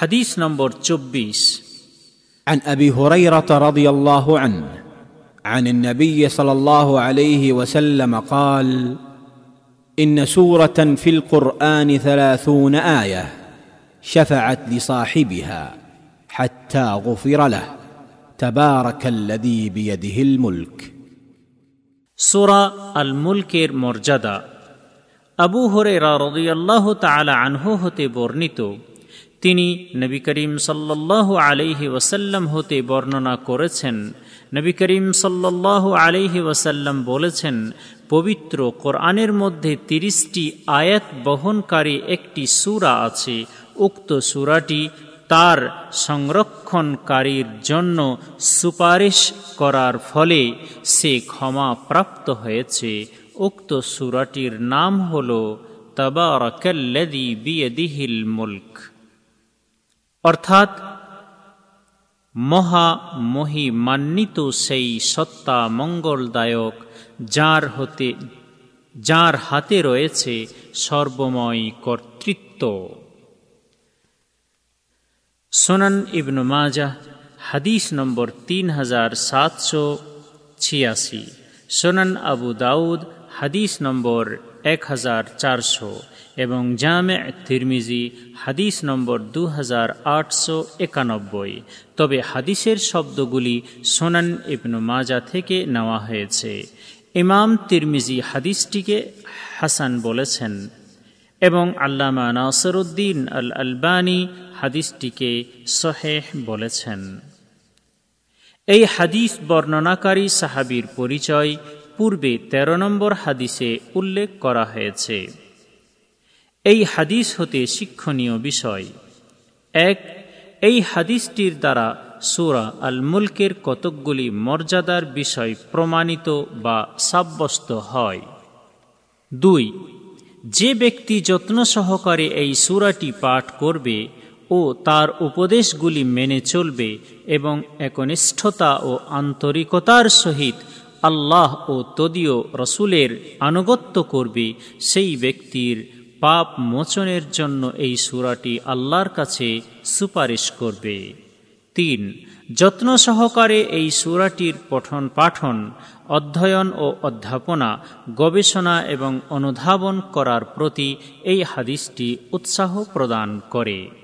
حديث نمبر 24 عن أبي هريرة رضي الله عنه عن النبي صلى الله عليه وسلم قال إن سورة في القرآن ثلاثون آية شفعت لصاحبها حتى غفر له تبارك الذي بيده الملك سورة الملك المرجدة أبو هريرة رضي الله تعالى عنه هتبورنتو তিনি নবী করিম সাল্লাহ আলহি ওয়াসাল্লাম হতে বর্ণনা করেছেন নবী করিম সাল্লাহ আলহি ওয়াসাল্লাম বলেছেন পবিত্র কোরআনের মধ্যে তিরিশটি আয়াত বহনকারী একটি সুরা আছে উক্ত সুরাটি তার সংরক্ষণকারীর জন্য সুপারিশ করার ফলে সে ক্ষমা প্রাপ্ত হয়েছে উক্ত সুরাটির নাম হল তবারকাল্লাদি বিয়দিহিল মুলক অর্থাৎ মহা মহিমান্বিত সেই সত্তা মঙ্গলদায়ক যার হতে যার হাতে রয়েছে সর্বময় কর্তৃত্ব সোনান ইবনু মাজাহ হাদিস নম্বর তিন হাজার সাতশো ছিয়াশি সোনান আবু দাউদ হাদিস নম্বর এক হাজার চারশো এবং জামে তিরমিজি হাদিস নম্বর দু হাজার আটশো একানব্বই তবে হাদিসের শব্দগুলি সোনান ইবনু মাজা থেকে নেওয়া হয়েছে ইমাম তিরমিজি হাদিসটিকে হাসান বলেছেন এবং আল্লামা নাসরুদ্দিন আল আলবানি হাদিসটিকে সহেহ বলেছেন এই হাদিস বর্ণনাকারী সাহাবির পরিচয় পূর্বে ১৩ নম্বর হাদিসে উল্লেখ করা হয়েছে এই হাদিস হতে শিক্ষণীয় বিষয় এক এই হাদিসটির দ্বারা সুরা আল মুলকের কতকগুলি মর্যাদার বিষয় প্রমাণিত বা সাব্যস্ত হয় দুই যে ব্যক্তি যত্ন সহকারে এই সুরাটি পাঠ করবে ও তার উপদেশগুলি মেনে চলবে এবং একনিষ্ঠতা ও আন্তরিকতার সহিত আল্লাহ ও তদীয় রসুলের আনুগত্য করবে সেই ব্যক্তির পাপ মোচনের জন্য এই সুরাটি আল্লাহর কাছে সুপারিশ করবে তিন যত্ন সহকারে এই সুরাটির পঠন পাঠন অধ্যয়ন ও অধ্যাপনা গবেষণা এবং অনুধাবন করার প্রতি এই হাদিসটি উৎসাহ প্রদান করে